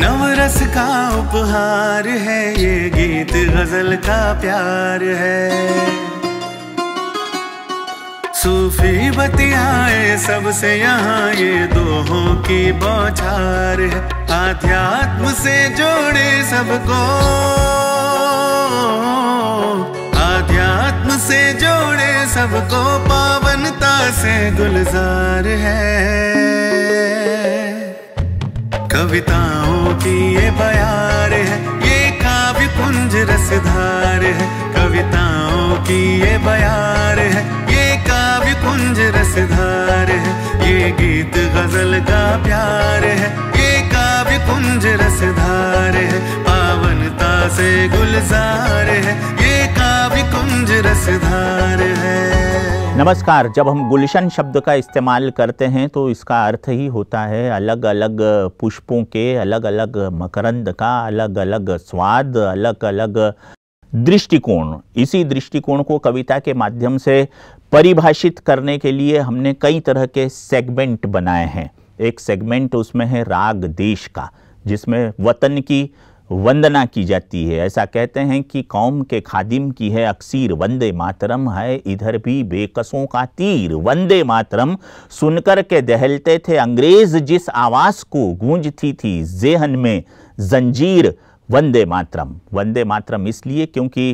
नवरस का उपहार है ये गीत गजल का प्यार है सूफी बतियाए सबसे यहाँ ये दोहों की बौछार है आध्यात्म से जोड़े सबको आध्यात्म से जोड़े सबको पावनता से गुलजार है कविताओं की ये बयार है ये काव्य कुंज रसधार है कविताओं की ये बयार है ये काव्य कुंज रसधार है ये गीत गजल का प्यार है ये काव्य कुंज रसधार है पावनता से गुलजार है ये काव्य कुंज रसधार है नमस्कार जब हम गुलशन शब्द का इस्तेमाल करते हैं तो इसका अर्थ ही होता है अलग अलग पुष्पों के अलग अलग मकरंद का अलग अलग स्वाद अलग अलग दृष्टिकोण इसी दृष्टिकोण को कविता के माध्यम से परिभाषित करने के लिए हमने कई तरह के सेगमेंट बनाए हैं एक सेगमेंट उसमें है राग देश का जिसमें वतन की वंदना की जाती है ऐसा कहते हैं कि कौम के खादिम की है अक्सीर वंदे मातरम है इधर भी बेकसों का तीर वंदे मातरम सुनकर के दहलते थे अंग्रेज़ जिस आवाज़ को गूंजती थी जेहन में जंजीर वंदे मातरम वंदे मातरम इसलिए क्योंकि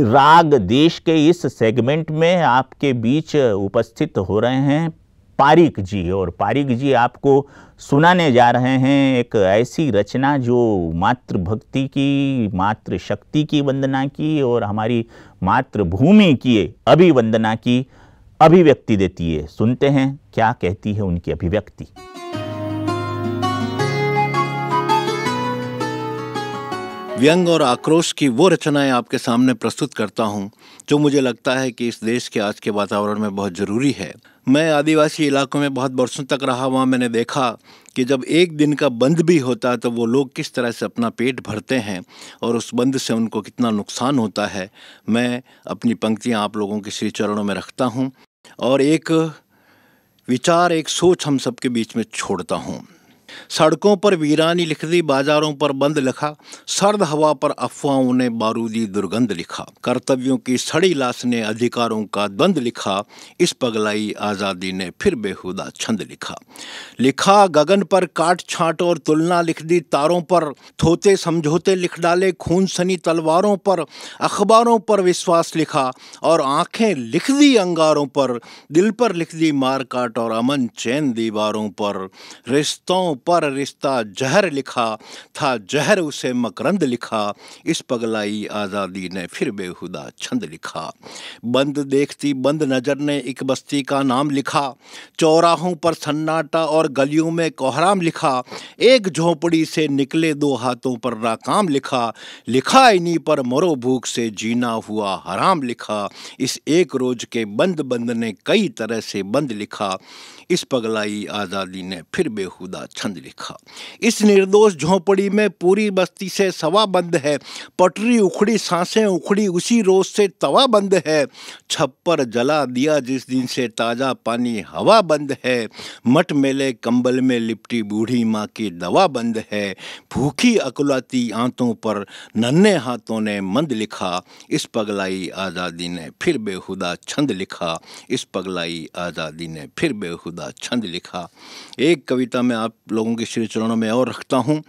राग देश के इस सेगमेंट में आपके बीच उपस्थित हो रहे हैं पारिक जी और पारिक जी आपको सुनाने जा रहे हैं एक ऐसी रचना जो मातृभक्ति की मातृशक्ति की वंदना की और हमारी मातृभूमि की अभिवंदना की अभिव्यक्ति देती है सुनते हैं क्या कहती है उनकी अभिव्यक्ति व्यंग और आक्रोश की वो रचनाएं आपके सामने प्रस्तुत करता हूं जो मुझे लगता है कि इस देश के आज के वातावरण में बहुत ज़रूरी है मैं आदिवासी इलाकों में बहुत वर्षों तक रहा वहाँ मैंने देखा कि जब एक दिन का बंद भी होता है तो वो लोग किस तरह से अपना पेट भरते हैं और उस बंद से उनको कितना नुकसान होता है मैं अपनी पंक्तियाँ आप लोगों के श्री चरणों में रखता हूँ और एक विचार एक सोच हम सबके बीच में छोड़ता हूँ सड़कों पर वीरानी लिख दी बाजारों पर बंद लिखा सर्द हवा पर अफवाहों ने बारूदी दुर्गंध लिखा कर्तव्यों की सड़ी लाश ने अधिकारों का द्वंद लिखा इस पगलाई आज़ादी ने फिर बेहुदा छंद लिखा लिखा गगन पर काट छांट और तुलना लिख दी तारों पर थोते समझौते लिख डाले खून सनी तलवारों पर अखबारों पर विश्वास लिखा और आंखें लिख दी अंगारों पर दिल पर लिख दी मार काट और अमन चैन दीवारों पर रिश्तों पर पर रिश्ता जहर लिखा था जहर उसे मकरंद लिखा इस पगलाई आज़ादी ने फिर बेहुदा छंद लिखा बंद देखती बंद नज़र ने एक बस्ती का नाम लिखा चौराहों पर सन्नाटा और गलियों में कोहराम लिखा एक झोपड़ी से निकले दो हाथों पर नाकाम लिखा लिखा इन्हीं पर मरो भूख से जीना हुआ हराम लिखा इस एक रोज के बंद बंद ने कई तरह से बंद लिखा इस पगलाई आज़ादी ने फिर बेहुदा छंद लिखा इस निर्दोष झोंपड़ी में पूरी बस्ती से सवा बंद है पटरी उखड़ी सांसें उखड़ी उसी रोज से तवा बंद है छप्पर जला दिया जिस दिन से ताज़ा पानी हवा बंद है मट मेले कंबल में लिपटी बूढ़ी माँ की दवा बंद है भूखी अकुलाती आंतों पर नन्हे हाथों ने मंद लिखा इस पगलाई आज़ादी ने फिर बेहुदा छंद लिखा इस पगलाई आज़ादी ने फिर बेहुदा वाला छंद लिखा एक कविता मैं आप लोगों के श्री चरणों में और रखता हूँ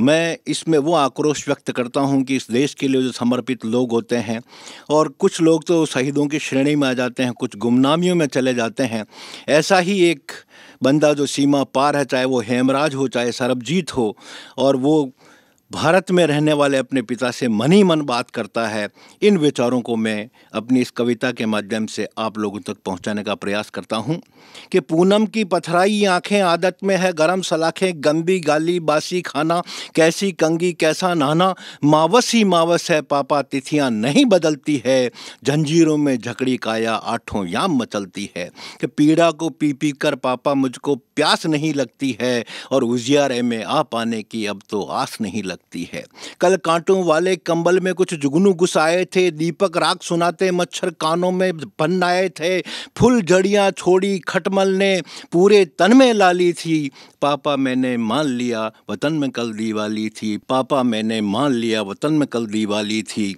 मैं इसमें वो आक्रोश व्यक्त करता हूँ कि इस देश के लिए जो समर्पित लोग होते हैं और कुछ लोग तो शहीदों की श्रेणी में आ जाते हैं कुछ गुमनामियों में चले जाते हैं ऐसा ही एक बंदा जो सीमा पार है चाहे वो हेमराज हो चाहे सरबजीत हो और वो भारत में रहने वाले अपने पिता से मन ही मन बात करता है इन विचारों को मैं अपनी इस कविता के माध्यम से आप लोगों तक पहुंचाने का प्रयास करता हूं कि पूनम की पथराई आंखें आदत में है गरम सलाखें गंदी गाली बासी खाना कैसी कंगी कैसा नहाना मावस ही मावस है पापा तिथियां नहीं बदलती है जंजीरों में झकड़ी काया आठों याम मचलती है कि पीड़ा को पी पी कर पापा मुझको प्यास नहीं लगती है और उजियारे में आ पाने की अब तो आस नहीं लगती सकती है कल कांटों वाले कंबल में कुछ जुगनू घुस आए थे दीपक राग सुनाते मच्छर कानों में बन आए थे फूल जड़ियाँ छोड़ी खटमल ने पूरे तन में लाली थी पापा मैंने मान लिया वतन में कल दिवाली थी पापा मैंने मान लिया वतन में कल दिवाली थी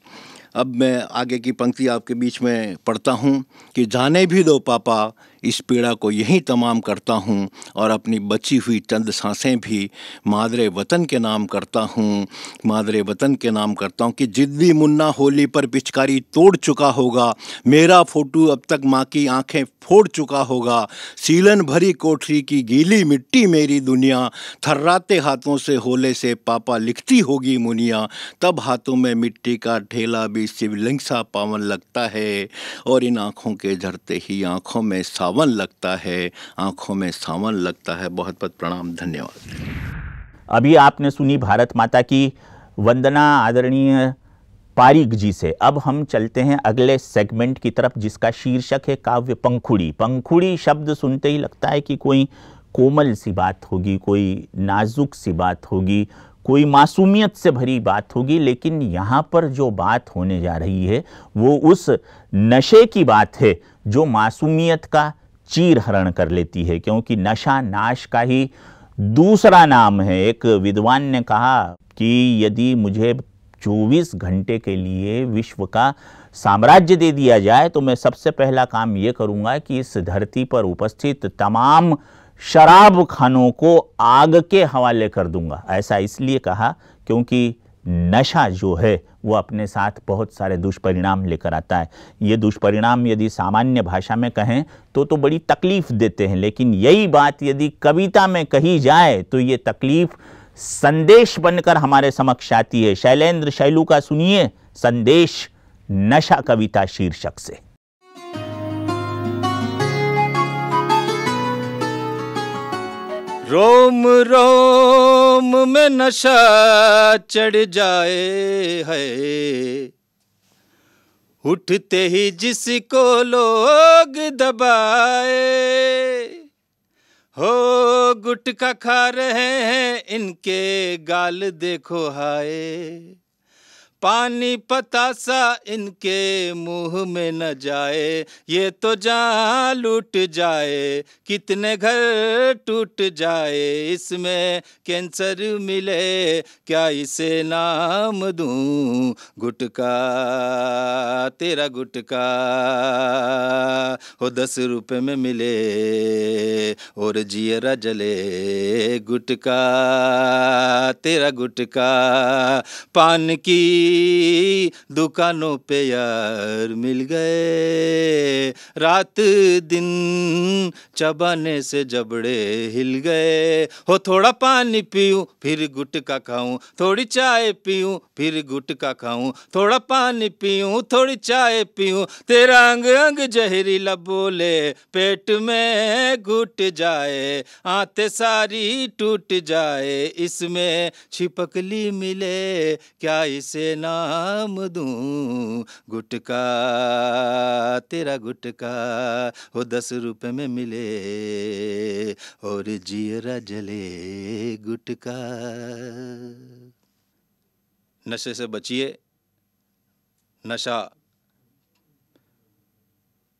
अब मैं आगे की पंक्ति आपके बीच में पढ़ता हूँ कि जाने भी दो पापा इस पीड़ा को यहीं तमाम करता हूँ और अपनी बची हुई चंद सांसें भी मादरे वतन के नाम करता हूँ मादरे वतन के नाम करता हूँ कि जिद्दी मुन्ना होली पर पिचकारी तोड़ चुका होगा मेरा फोटो अब तक माँ की आंखें फोड़ चुका होगा सीलन भरी कोठरी की गीली मिट्टी मेरी दुनिया थर्राते हाथों से होले से पापा लिखती होगी मुनिया तब हाथों में मिट्टी का ठेला भी शिवलिंग सा पावन लगता है और इन आँखों के झरते ही आँखों में सावन लगता है आंखों में सावन लगता है बहुत बहुत प्रणाम धन्यवाद अभी आपने सुनी भारत माता की वंदना आदरणीय पारिक जी से अब हम चलते हैं अगले सेगमेंट की तरफ जिसका शीर्षक है काव्य पंखुड़ी पंखुड़ी शब्द सुनते ही लगता है कि कोई कोमल सी बात होगी कोई नाजुक सी बात होगी कोई मासूमियत से भरी बात होगी लेकिन यहाँ पर जो बात होने जा रही है वो उस नशे की बात है जो मासूमियत का चीर हरण कर लेती है क्योंकि नशा नाश का ही दूसरा नाम है एक विद्वान ने कहा कि यदि मुझे 24 घंटे के लिए विश्व का साम्राज्य दे दिया जाए तो मैं सबसे पहला काम ये करूँगा कि इस धरती पर उपस्थित तमाम शराब खानों को आग के हवाले कर दूंगा ऐसा इसलिए कहा क्योंकि नशा जो है वो अपने साथ बहुत सारे दुष्परिणाम लेकर आता है ये दुष्परिणाम यदि सामान्य भाषा में कहें तो तो बड़ी तकलीफ़ देते हैं लेकिन यही बात यदि कविता में कही जाए तो ये तकलीफ़ संदेश बनकर हमारे समक्ष आती है शैलेंद्र शैलू का सुनिए संदेश नशा कविता शीर्षक से रोम रोम में नशा चढ़ जाए है उठते ही जिसको लोग दबाए हो गुटखा खा रहे हैं इनके गाल देखो हाय पानी पता सा इनके मुंह में न जाए ये तो जान लूट जाए कितने घर टूट जाए इसमें कैंसर मिले क्या इसे नाम दूँ गुटका तेरा गुटका हो दस रुपये में मिले और जियरा जले गुटका तेरा गुटका पान की दुकानों पे यार मिल गए रात दिन चबाने से जबड़े हिल गए हो थोड़ा पानी पीऊं फिर गुटका खाऊं थोड़ी चाय पीऊँ फिर गुटका खाऊं थोड़ा पानी पीऊं थोड़ी चाय पीऊं तेरा अंग अंग जहरीला बोले पेट में घुट जाए आते सारी टूट जाए इसमें छिपकली मिले क्या इसे नाम दूं गुटका तेरा गुट का हो दस रुपए में मिले और जियरा जले गुटका नशे से बचिए नशा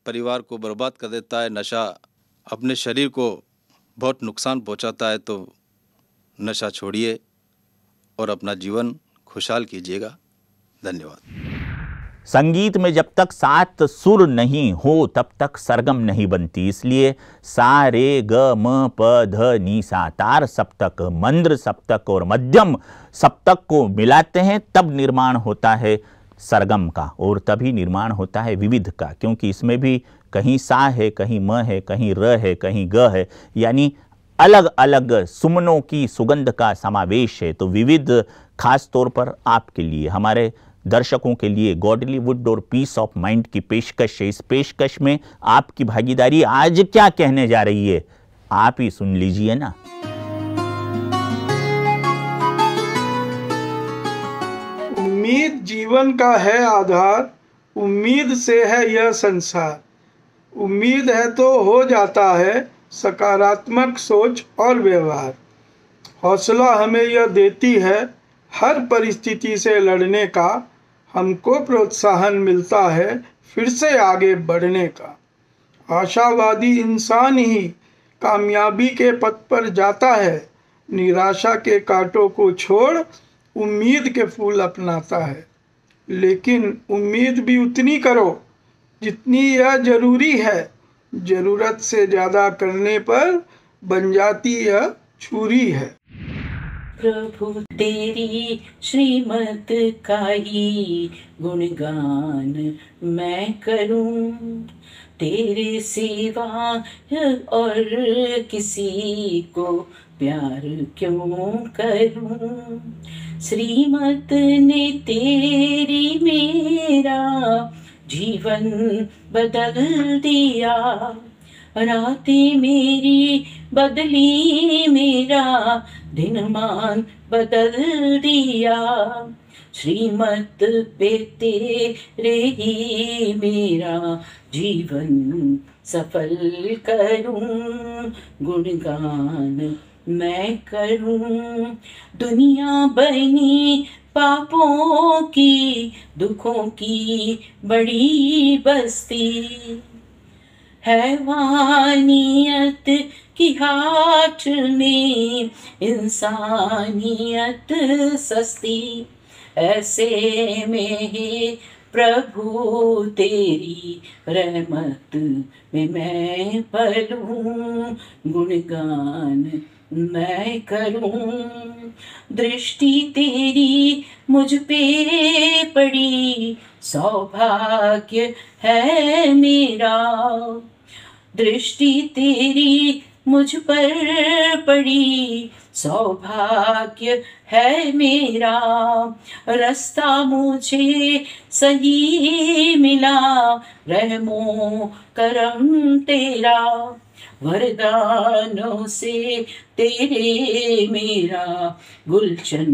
परिवार को बर्बाद कर देता है नशा अपने शरीर को बहुत नुकसान पहुंचाता है तो नशा छोड़िए और अपना जीवन खुशहाल कीजिएगा धन्यवाद संगीत में जब तक सात सुर नहीं हो तब तक सरगम नहीं बनती इसलिए सा रे ग म प ध नी सा तार सप्तक मंद्र सप्तक और मध्यम सप्तक को मिलाते हैं तब निर्माण होता है सरगम का और तभी निर्माण होता है विविध का क्योंकि इसमें भी कहीं सा है कहीं म है कहीं र है कहीं ग है यानी अलग अलग सुमनों की सुगंध का समावेश है तो विविध खास तौर पर आपके लिए हमारे दर्शकों के लिए गॉडलीवुड और पीस ऑफ माइंड की पेशकश है इस पेशकश में आपकी भागीदारी आज क्या कहने जा रही है आप ही सुन लीजिए ना उम्मीद जीवन का है आधार उम्मीद से है यह संसार उम्मीद है तो हो जाता है सकारात्मक सोच और व्यवहार हौसला हमें यह देती है हर परिस्थिति से लड़ने का हमको प्रोत्साहन मिलता है फिर से आगे बढ़ने का आशावादी इंसान ही कामयाबी के पथ पर जाता है निराशा के कांटों को छोड़ उम्मीद के फूल अपनाता है लेकिन उम्मीद भी उतनी करो जितनी यह जरूरी है ज़रूरत से ज़्यादा करने पर बन जाती यह छुरी है प्रभु तेरी श्रीमत का ही गुणगान मैं करूं तेरे सेवा और किसी को प्यार क्यों करूं श्रीमत ने तेरी मेरा जीवन बदल दिया रातें मेरी बदली मेरा दिनमान बदल दिया श्रीमत पे तेरे ही मेरा जीवन सफल करूं गुणगान मैं करूं दुनिया बनी पापों की दुखों की बड़ी बस्ती हैवानियत की हाथ में इंसानियत सस्ती ऐसे में ही प्रभु तेरी रहमत में मैं पलूं गुणगान मैं करूं दृष्टि तेरी मुझ पे पड़ी सौभाग्य है मेरा दृष्टि तेरी मुझ पर पड़ी सौभाग्य है मेरा रास्ता मुझे सही मिला रहमो करम तेरा वरदानों से तेरे मेरा गुलशन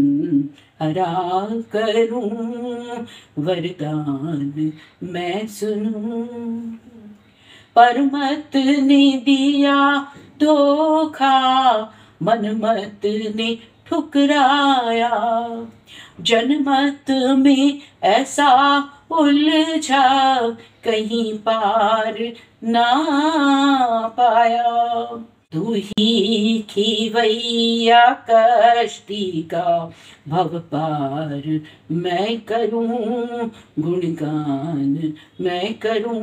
हरा करूं वरदान मैं सुनूं पर मत ने दिया धोखा मनमत ने ठुकराया जनमत में ऐसा उलझा कहीं पार ना पाया तू ही की वैया कश्ती का भव पार मैं करूं गुणगान मैं करूं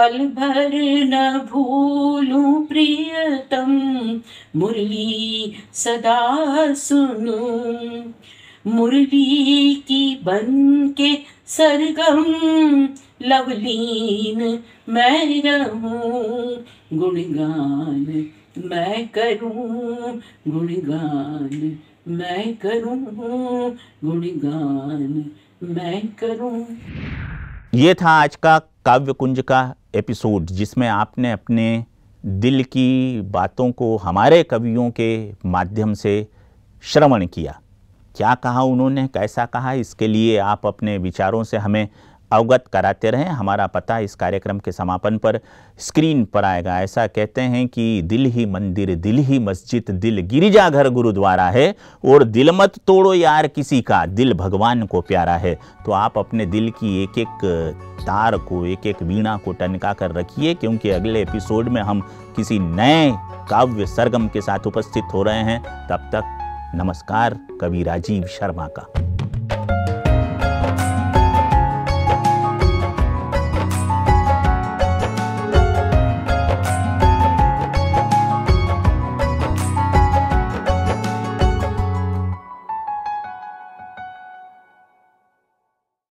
पल भर न भूलू प्रियतम मुरली सदा सुनू मुरली की बन के सरगम लवलीन मैं रहूं गुणगान मैं करूं गुणगान मैं करूं गुणगान मैं करूं ये था आज का काव्य कुंज का एपिसोड जिसमें आपने अपने दिल की बातों को हमारे कवियों के माध्यम से श्रवण किया क्या कहा उन्होंने कैसा कहा इसके लिए आप अपने विचारों से हमें अवगत कराते रहें हमारा पता इस कार्यक्रम के समापन पर स्क्रीन पर आएगा ऐसा कहते हैं कि दिल ही मंदिर दिल ही मस्जिद दिल गिरिजाघर गुरुद्वारा है और दिल मत तोड़ो यार किसी का दिल भगवान को प्यारा है तो आप अपने दिल की एक एक तार को एक एक वीणा को टनका कर रखिए क्योंकि अगले एपिसोड में हम किसी नए काव्य सरगम के साथ उपस्थित हो रहे हैं तब तक नमस्कार कवि राजीव शर्मा का